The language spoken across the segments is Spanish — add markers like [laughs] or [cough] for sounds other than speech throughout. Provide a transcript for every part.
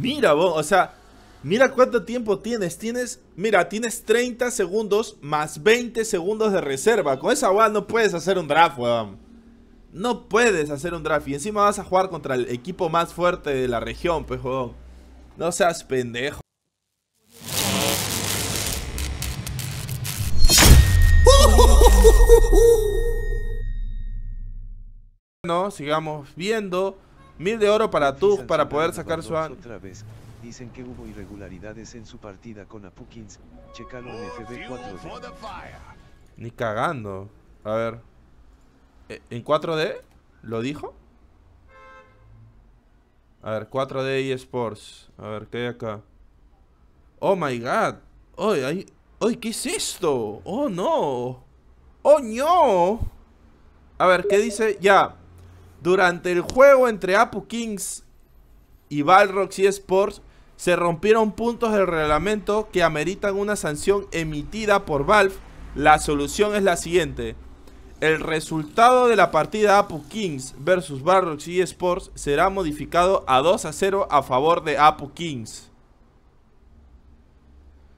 Mira vos, o sea, mira cuánto tiempo tienes. Tienes, mira, tienes 30 segundos más 20 segundos de reserva. Con esa guada no puedes hacer un draft, weón. No puedes hacer un draft. Y encima vas a jugar contra el equipo más fuerte de la región, pues, weón. No seas pendejo. Bueno, [laughs] sigamos viendo. Mil de oro para Tug para poder sacar su... Otra vez. Dicen que hubo irregularidades en su partida con Apukins. Ni cagando. A ver. E, ¿En 4D? ¿Lo dijo? A ver, 4D eSports. A ver, ¿qué hay acá? ¡Oh, my God! ¡Oy, ¡Oy, qué es esto! ¡Oh, no! ¡Oh, no! A ver, ¿qué dice? Ya. Durante el juego entre Apu Kings y y Sports se rompieron puntos del reglamento que ameritan una sanción emitida por Valve. La solución es la siguiente. El resultado de la partida Apu Kings versus Balrogs y Sports será modificado a 2 a 0 a favor de Apu Kings.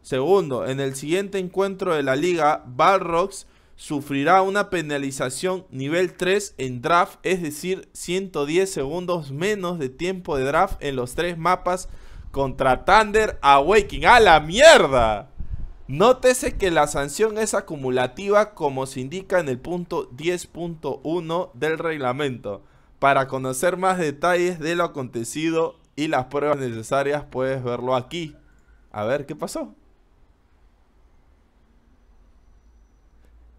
Segundo, en el siguiente encuentro de la liga, Balrogs, sufrirá una penalización nivel 3 en draft, es decir, 110 segundos menos de tiempo de draft en los tres mapas contra Thunder Awakening. ¡A la mierda! Nótese que la sanción es acumulativa como se indica en el punto 10.1 del reglamento. Para conocer más detalles de lo acontecido y las pruebas necesarias puedes verlo aquí. A ver, ¿qué pasó?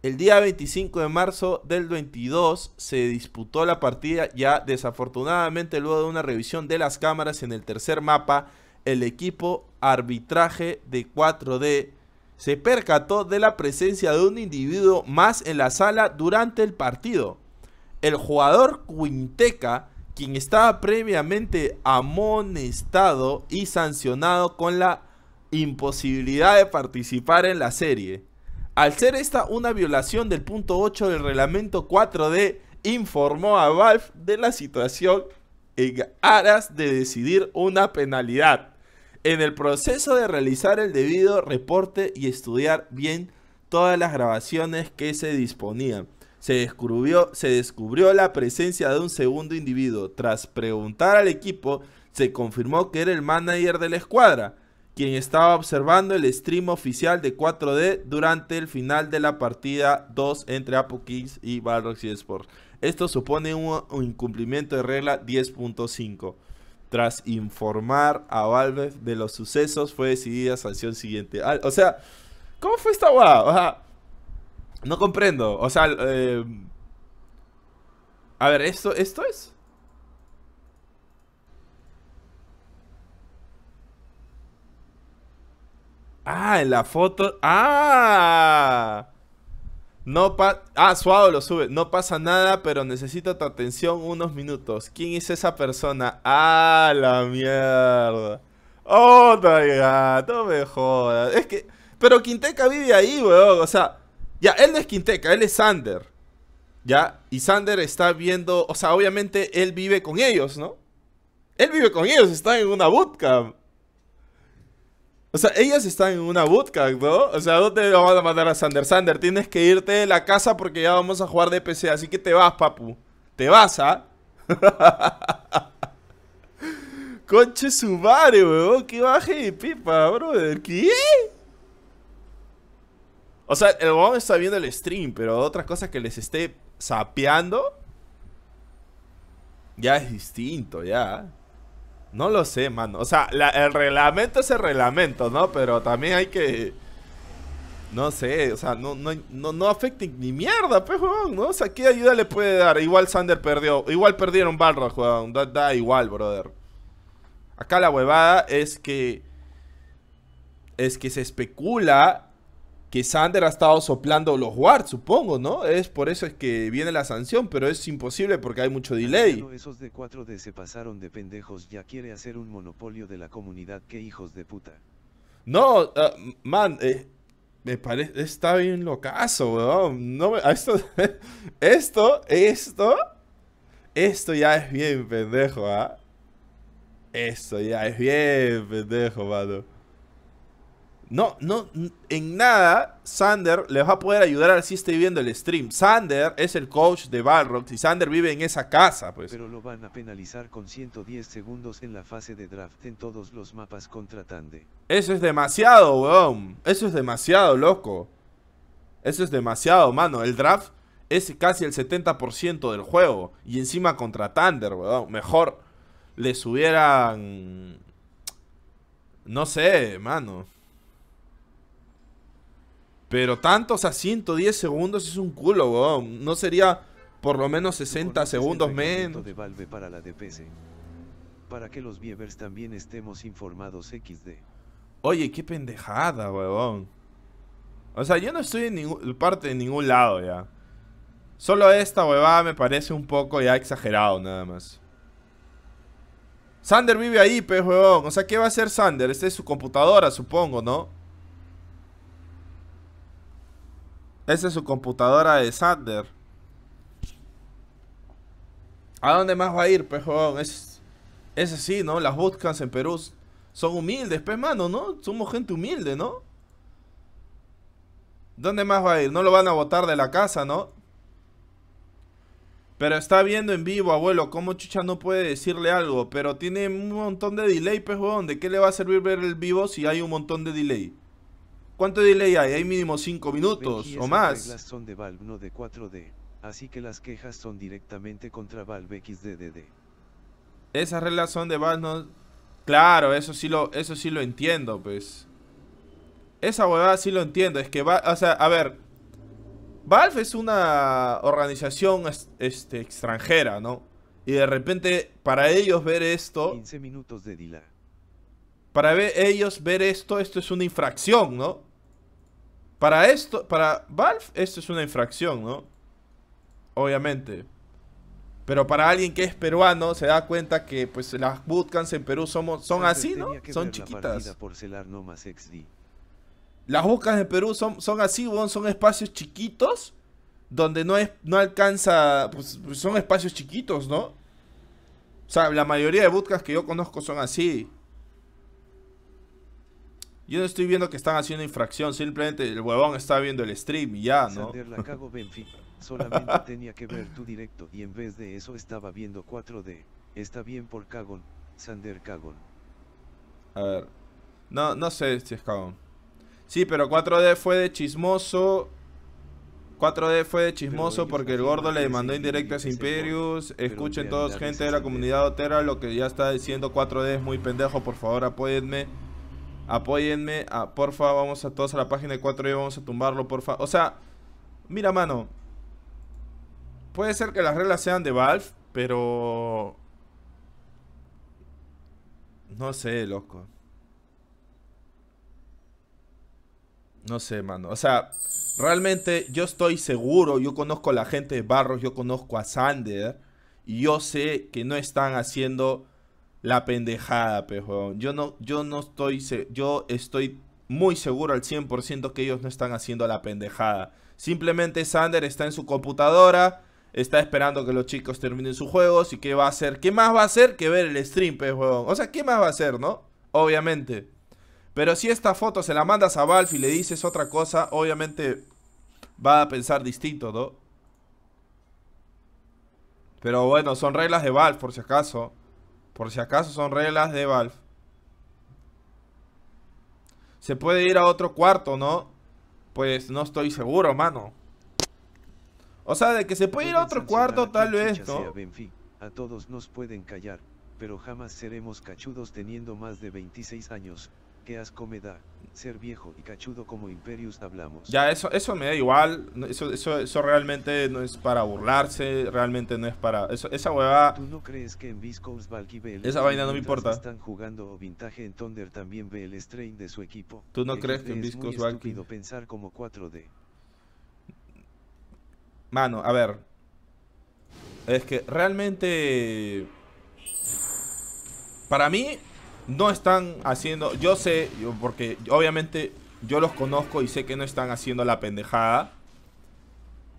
El día 25 de marzo del 22 se disputó la partida ya desafortunadamente luego de una revisión de las cámaras en el tercer mapa, el equipo arbitraje de 4D se percató de la presencia de un individuo más en la sala durante el partido. El jugador Quinteca, quien estaba previamente amonestado y sancionado con la imposibilidad de participar en la serie. Al ser esta una violación del punto 8 del reglamento 4D, informó a Valve de la situación en aras de decidir una penalidad. En el proceso de realizar el debido reporte y estudiar bien todas las grabaciones que se disponían, se descubrió, se descubrió la presencia de un segundo individuo. Tras preguntar al equipo, se confirmó que era el manager de la escuadra quien estaba observando el stream oficial de 4D durante el final de la partida 2 entre Apple Kings y Balrogs eSports. Esto supone un, incumplimiento de regla 10.5. Tras informar a Valve de los sucesos, fue decidida sanción siguiente. Ah, o sea, ¿cómo fue esta guada? no comprendo. O sea, eh... a ver, ¿esto, esto es? Ah, en la foto. ¡Ah! No ah, Suado lo sube. No pasa nada, pero necesito tu atención unos minutos. ¿Quién es esa persona? ¡Ah, la mierda! ¡Oh, my God! No me jodas. Es que... Pero Quinteca vive ahí, weón. O sea, ya, él no es Quinteca, él es Sander. Ya, y Sander está viendo... O sea, obviamente él vive con ellos, ¿no? Él vive con ellos, está en una bootcamp. O sea, ellas están en una bootcamp, ¿no? O sea, ¿dónde van a mandar a Sander. Sander, tienes que irte de la casa porque ya vamos a jugar de PC. Así que te vas, papu. Te vas, ¿ah? [laughs] Conche su madre, weón. Que baje de pipa, brother. ¿Qué? O sea, el weón está viendo el stream, pero otra cosa que les esté sapeando. Ya es distinto, ya. No lo sé, mano. O sea, el reglamento es el reglamento, ¿no? Pero también hay que... No sé, o sea, no, no, no, afecta ni mierda, pues, huevón. ¿no? O sea, ¿qué ayuda le puede dar? Igual Sander perdió, igual perdieron Balrog, huevón. da igual, brother. Acá la huevada es que... Es que se especula que Sander ha estado soplando los wards, supongo, ¿no? Es por eso es que viene la sanción, pero es imposible porque hay mucho delay. Esos de 4D se pasaron de pendejos, ya quiere hacer un monopolio de la comunidad, qué hijos de puta. No, ah, man, eh, me parece, está bien locazo, weón. No, esto, [laughs] esto, esto, esto ya es bien pendejo, ¿ah? ¿eh? Esto ya es bien pendejo, mano. No, no, en nada Sander les va a poder ayudar Si está viendo el stream. Sander es el coach de Balrog y Sander vive en esa casa, pues. Pero lo van a penalizar con 110 segundos en la fase de draft en todos los mapas contra Tande. Eso es demasiado, weón. Eso es demasiado, loco. Eso es demasiado, mano. El draft es casi el 70% del juego. Y encima contra Thunder, weón. Mejor les hubieran... No sé, mano. Pero tantos a 110 segundos es un culo, weón. No sería por lo menos 60 segundos menos. de para la Para que los viewers también estemos informados XD. Oye, qué pendejada, weón. O sea, yo no estoy en parte de ningún lado ya. Solo esta huevada me parece un poco ya exagerado nada más. Sander vive ahí, pues, huevón. O sea, ¿qué va a hacer Sander? Esta es su computadora, supongo, ¿no? Esa es su computadora de Sander. ¿A dónde más va a ir, pejón? Pues, es, sí, ¿no? Las buscans en Perú son humildes, pues, ¿no? Somos gente humilde, ¿no? ¿Dónde más va a ir? No lo van a botar de la casa, ¿no? Pero está viendo en vivo, abuelo, cómo Chucha no puede decirle algo. Pero tiene un montón de delay, pejón. Pues, ¿De qué le va a servir ver el vivo si hay un montón de delay? ¿Cuánto delay hay? Hay mínimo 5 minutos o más. Esas reglas son de Valve, no de 4D, así que las quejas son directamente contra Valve XDDD. Esas reglas son de Valve, no... Claro, eso sí lo, eso sí lo entiendo, pues. Esa huevada sí lo entiendo, es que va, o sea, a ver, Valve es una organización este, extranjera, ¿no? Y de repente, para ellos ver esto... 15 minutos de delay. Para ver, ellos ver esto, esto es una infracción, ¿no? Para esto, para Valve, esto es una infracción, ¿no? Obviamente. Pero para alguien que es peruano, se da cuenta que pues las bootcamps en Perú somos, son así, ¿no? Son chiquitas. Las bootcamps en Perú son, son así, son espacios chiquitos donde no, es, no alcanza, pues, pues, son espacios chiquitos, ¿no? O sea, la mayoría de bootcamps que yo conozco son así. Yo no estoy viendo que están haciendo infracción, simplemente el huevón está viendo el stream y ya, ¿no? [laughs] Solamente tenía que ver tu directo y en vez de eso estaba viendo 4D. Está bien por cagón, Sander cagón. A ver. No, no sé si es cagón. Sí, pero 4D fue de chismoso. 4D fue de chismoso porque el gordo le mandó indirectas Imperius. Escuchen todos, gente de la comunidad Otera, lo que ya está diciendo 4D es muy pendejo, por favor apóyenme apóyenme, a, porfa, vamos a todos a la página de 4 y vamos a tumbarlo, porfa. O sea, mira, mano, puede ser que las reglas sean de Valve, pero... No sé, loco. No sé, mano. O sea, realmente yo estoy seguro, yo conozco a la gente de Barros, yo conozco a Sander, y yo sé que no están haciendo la pendejada, pejo. Yo no, yo no estoy, yo estoy muy seguro al 100% que ellos no están haciendo la pendejada. Simplemente Sander está en su computadora, está esperando que los chicos terminen sus juegos y qué va a hacer. ¿Qué más va a hacer que ver el stream, pejo? O sea, ¿qué más va a hacer, no? Obviamente. Pero si esta foto se la mandas a Valve y le dices otra cosa, obviamente va a pensar distinto, ¿no? Pero bueno, son reglas de Valve, por si acaso. Por si acaso son reglas de Valve. Se puede ir a otro cuarto, ¿no? Pues no estoy seguro, mano. O sea, de que se puede ir a otro cuarto, tal vez, fin, A todos nos pueden callar, pero jamás seremos cachudos teniendo más de 26 años. ¿Qué asco me ser viejo y cachudo como Imperius hablamos. Ya, eso, eso me da igual. Eso, eso, eso realmente no es para burlarse. Realmente no es para. Eso, esa huevada. ¿Tú no crees que en Viscous Valkyrie Esa vaina no me importa. Están jugando vintage en Thunder también ve el strain de su equipo. ¿Tú no crees que en Viscous Valkyrie pensar como 4D. Mano, a ver. Es que realmente. Para mí, no están haciendo, yo sé, porque obviamente yo los conozco y sé que no están haciendo la pendejada.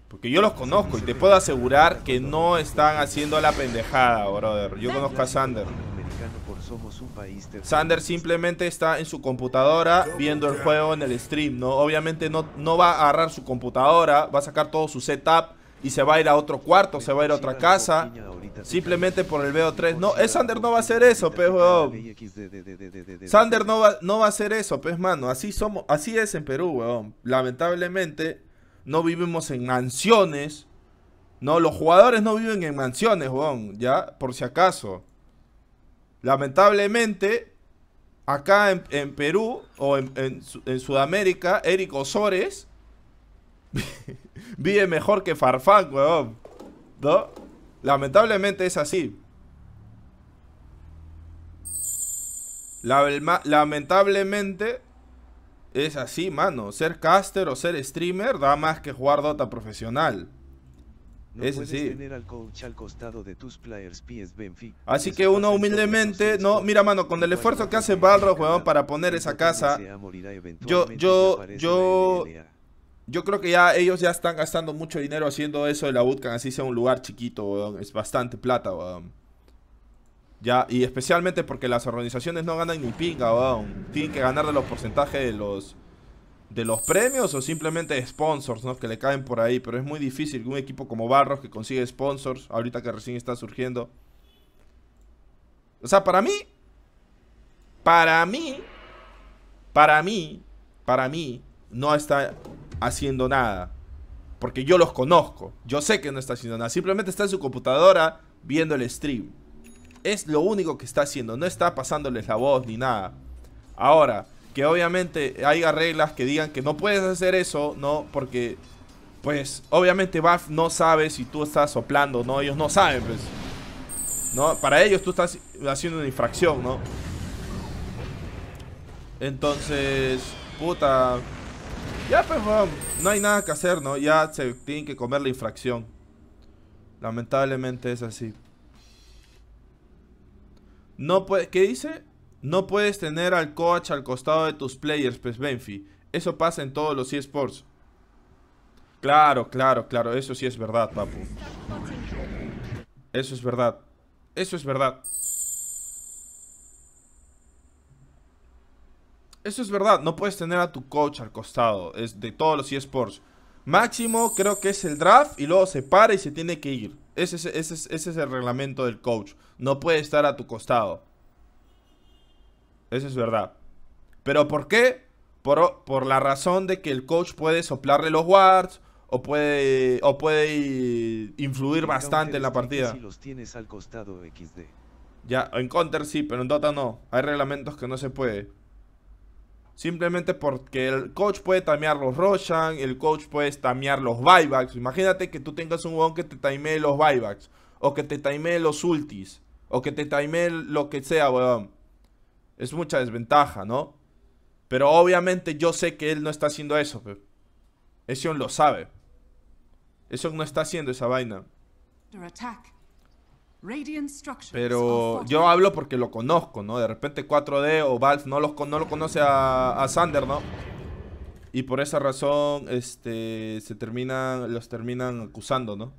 Porque yo los conozco y te puedo asegurar que no están haciendo la pendejada, brother. Yo conozco a Sander. Sander simplemente está en su computadora viendo el juego en el stream, ¿no? Obviamente no, no va a agarrar su computadora, va a sacar todo su setup y se va a ir a otro cuarto, se va a ir a otra casa. Simplemente por el BO3. No, es Sander no va a hacer eso, pez weón. Sander no va, no va a hacer eso, pues, mano. Así, somos, así es en Perú, weón. Lamentablemente, no vivimos en mansiones. No, los jugadores no viven en mansiones, weón. Ya, por si acaso. Lamentablemente, acá en, Perú o en, en Sudamérica, Eric Osores vive mejor que Farfán, weón. ¿No? Lamentablemente es así. lamentablemente es así, mano. Ser caster o ser streamer da más que jugar Dota profesional. es así. Así que uno humildemente, no, mira mano, con el esfuerzo que hace Balro, weón, para poner esa casa, yo, yo, yo, yo creo que ya ellos ya están gastando mucho dinero haciendo eso de la bootcamp, así sea un lugar chiquito, weón. Es bastante plata, weón. Ya, y especialmente porque las organizaciones no ganan ni pinga, weón. Tienen que ganar de los porcentajes de los de los premios o simplemente sponsors, ¿no? Que le caen por ahí, pero es muy difícil que un equipo como Barros que consigue sponsors, ahorita que recién está surgiendo. O sea, para mí para mí para mí para mí no está haciendo nada. Porque yo los conozco. Yo sé que no está haciendo nada. Simplemente está en su computadora viendo el stream. Es lo único que está haciendo. No está pasándoles la voz ni nada. Ahora, que obviamente hay reglas que digan que no puedes hacer eso, ¿no? Porque, pues, obviamente Buff no sabe si tú estás soplando, ¿no? Ellos no saben, pues. ¿No? Para ellos tú estás haciendo una infracción, ¿no? Entonces, puta... Ya, pues, no hay nada que hacer, ¿no? Ya se tienen que comer la infracción. Lamentablemente es así. No ¿Qué dice? No puedes tener al coach al costado de tus players, pues Benfi. Eso pasa en todos los eSports. Claro, claro, claro. Eso sí es verdad, papu. Eso es verdad. Eso es verdad. eso es verdad. No puedes tener a tu coach al costado es de todos los eSports. Máximo creo que es el draft y luego se para y se tiene que ir. Ese es, el reglamento del coach. No puede estar a tu costado. Eso es verdad. ¿Pero por qué? Por, la razón de que el coach puede soplarle los wards o puede, o puede influir bastante en la partida. los tienes al costado XD. Ya, en counter sí, pero en Dota no. Hay reglamentos que no se puede. Simplemente porque el coach puede tamear los Roshan, el coach puede tamear los buybacks. Imagínate que tú tengas un weón que te timee los buybacks, o que te timee los ultis, o que te timee lo que sea, weón. Es mucha desventaja, ¿no? Pero obviamente yo sé que él no está haciendo eso, weón. lo sabe. Eso no está haciendo esa vaina. Pero yo hablo porque lo conozco, ¿no? De repente 4D o Valve no, lo conoce a, a Sander, ¿no? Y por esa razón, este, se terminan, los terminan acusando, ¿no?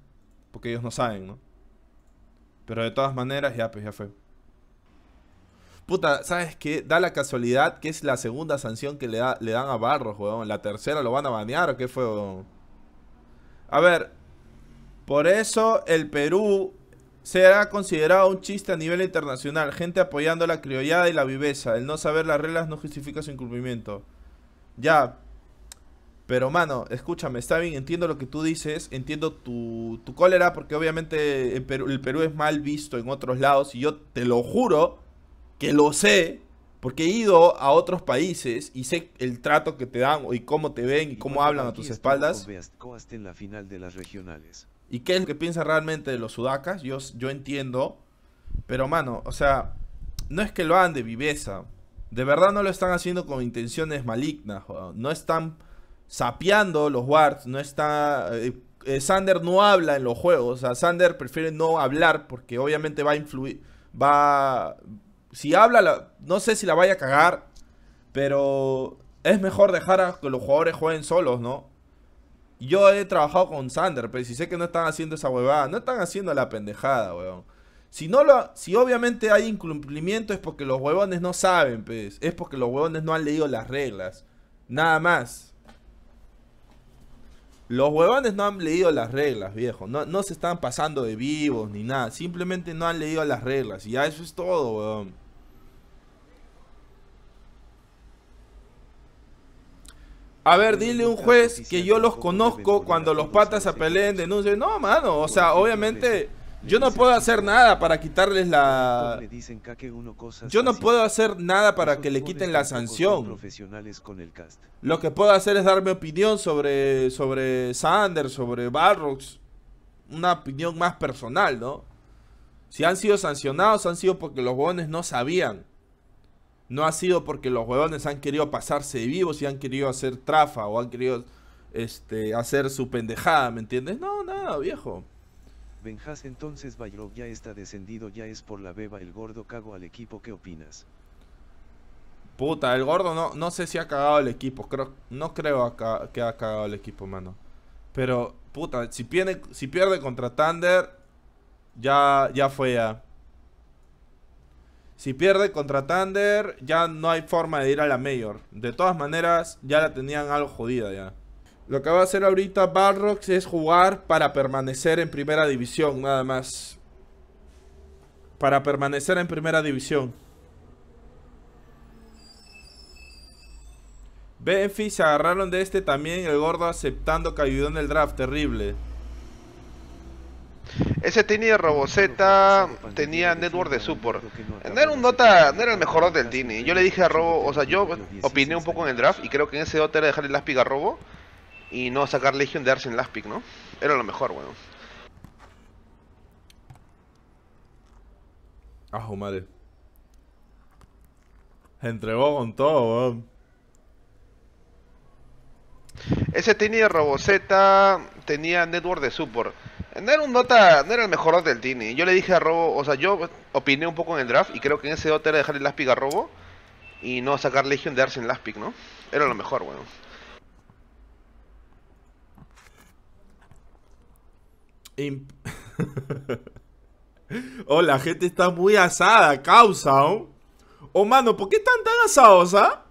Porque ellos no saben, ¿no? Pero de todas maneras, ya, pues ya fue. Puta, ¿sabes qué? Da la casualidad que es la segunda sanción que le, da, le dan a Barros, weón. La tercera lo van a banear o qué fue, A ver, por eso el Perú será considerado un chiste a nivel internacional. Gente apoyando la criollada y la viveza. El no saber las reglas no justifica su incumplimiento. Ya. Pero mano, escúchame, está bien, entiendo lo que tú dices, entiendo tu, cólera, porque obviamente el Perú, es mal visto en otros lados, y yo te lo juro que lo sé, porque he ido a otros países y sé el trato que te dan y cómo te ven y cómo hablan a tus espaldas. en la final de las regionales. ¿Y qué es lo que piensa realmente de los sudacas? Yo, yo entiendo. Pero, mano, o sea, no es que lo hagan de viveza. De verdad no lo están haciendo con intenciones malignas. No están sapeando los wards. No está... Eh, eh, Sander no habla en los juegos. O sea, Sander prefiere no hablar porque obviamente va a influir... Va... Si habla, no sé si la vaya a cagar. Pero es mejor dejar a que los jugadores jueguen solos, ¿no? Yo he trabajado con Sander, pero si sé que no están haciendo esa huevada, no están haciendo la pendejada, weón. Si no lo, si obviamente hay incumplimiento es porque los huevones no saben, pues. Es porque los huevones no han leído las reglas. Nada más. Los huevones no han leído las reglas, viejo. No, no se están pasando de vivos ni nada. Simplemente no han leído las reglas. Y ya eso es todo, weón. A ver, dile un juez que yo los conozco cuando los patas se peleen, No, mano, o sea, obviamente yo no puedo hacer nada para quitarles la... Yo no puedo hacer nada para que le quiten la sanción. Lo que puedo hacer es dar mi opinión sobre, sobre Sanders, sobre Barrox. Una opinión más personal, ¿no? Si han sido sancionados, han sido porque los Bones no sabían no ha sido porque los huevones han querido pasarse vivos y han querido hacer trafa o han querido este, hacer su pendejada, ¿me entiendes? No, nada, viejo. Benjas entonces ya está descendido, ya es por la beba el gordo cago al equipo, ¿qué opinas? Puta, el gordo no, no sé si ha cagado el equipo, no creo que ha cagado el equipo, mano. Pero, puta, si pierde, si pierde contra Thunder, ya, ya fue ya. Si pierde contra Thunder, ya no hay forma de ir a la Mayor. De todas maneras, ya la tenían algo jodida ya. Lo que va a hacer ahorita Barrocks es jugar para permanecer en primera división, nada más. Para permanecer en primera división. Benfica se agarraron de este también, el gordo aceptando que ayudó en el draft, terrible. Ese de Roboceta, tenía Network de Support. No era un Dota, no era el mejor del Tiny. Yo le dije a Robo, o sea, yo opiné un poco en el draft y creo que en ese dota era dejar el pick a Robo y no sacar Legion de Arsen pick, ¿no? Era lo mejor, weón. Bueno. Ah, madre. Se entregó con todo, weón. Ese de Roboceta, tenía Network de Support. No era un nota, no era el mejor dota del Tini. Yo le dije a Robo, o sea, yo opiné un poco en el draft y creo que en ese dota era dejar el Pick a Robo y no sacar Legion de Arsen Pick, ¿no? Era lo mejor, bueno. Imp [laughs] oh, la gente está muy asada, causa, ¿o? Oh, mano, ¿por qué están tan asados, ah?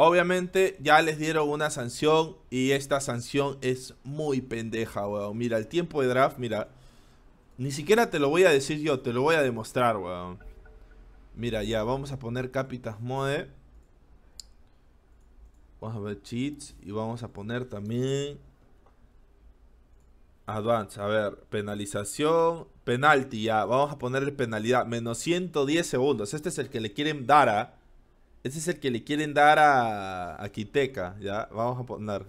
Obviamente ya les dieron una sanción y esta sanción es muy pendeja, weón. Mira, el tiempo de draft, mira. Ni siquiera te lo voy a decir yo, te lo voy a demostrar, weón. Mira, ya, vamos a poner Capitas Mode. Vamos a ver cheats y vamos a poner también Advance, a ver, penalización, penalti ya, vamos a ponerle penalidad, menos 110 segundos, este es el que le quieren dar a... Ese es el que le quieren dar a, aquiteca Quiteca, ¿ya? Vamos a poner.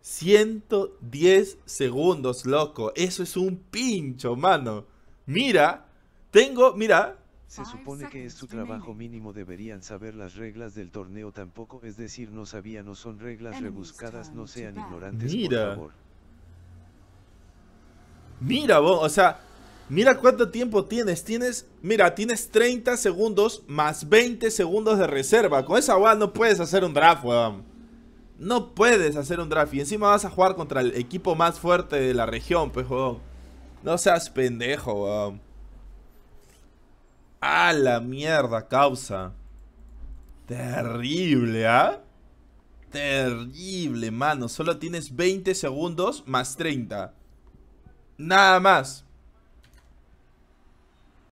110 segundos, loco. Eso es un pincho, mano. Mira, tengo, mira. Se ah, supone que es su trabajo mínimo, deberían saber las reglas del torneo tampoco, es decir, no sabía, no son reglas rebuscadas, no sean ignorantes, mira. por favor. Mira, vos, o sea, Mira cuánto tiempo tienes. Tienes, mira, tienes 30 segundos más 20 segundos de reserva. Con esa weá no puedes hacer un draft, weón. No puedes hacer un draft. Y encima vas a jugar contra el equipo más fuerte de la región, pues, No seas pendejo, weón. A la mierda, causa. Terrible, ¿ah? Terrible, mano. Solo tienes 20 segundos más 30. Nada más.